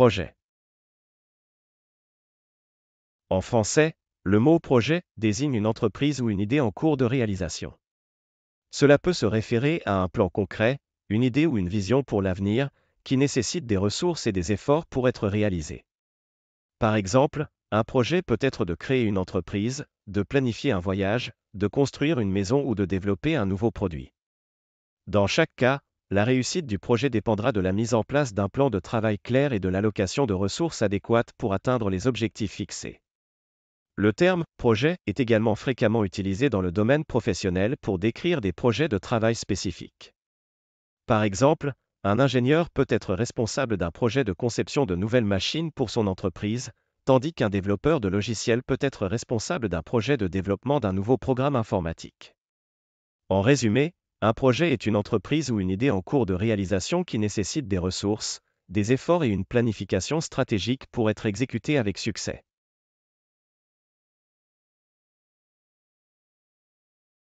Projet. En français, le mot projet désigne une entreprise ou une idée en cours de réalisation. Cela peut se référer à un plan concret, une idée ou une vision pour l'avenir, qui nécessite des ressources et des efforts pour être réalisé. Par exemple, un projet peut être de créer une entreprise, de planifier un voyage, de construire une maison ou de développer un nouveau produit. Dans chaque cas, la réussite du projet dépendra de la mise en place d'un plan de travail clair et de l'allocation de ressources adéquates pour atteindre les objectifs fixés. Le terme projet est également fréquemment utilisé dans le domaine professionnel pour décrire des projets de travail spécifiques. Par exemple, un ingénieur peut être responsable d'un projet de conception de nouvelles machines pour son entreprise, tandis qu'un développeur de logiciels peut être responsable d'un projet de développement d'un nouveau programme informatique. En résumé, un projet est une entreprise ou une idée en cours de réalisation qui nécessite des ressources, des efforts et une planification stratégique pour être exécutée avec succès.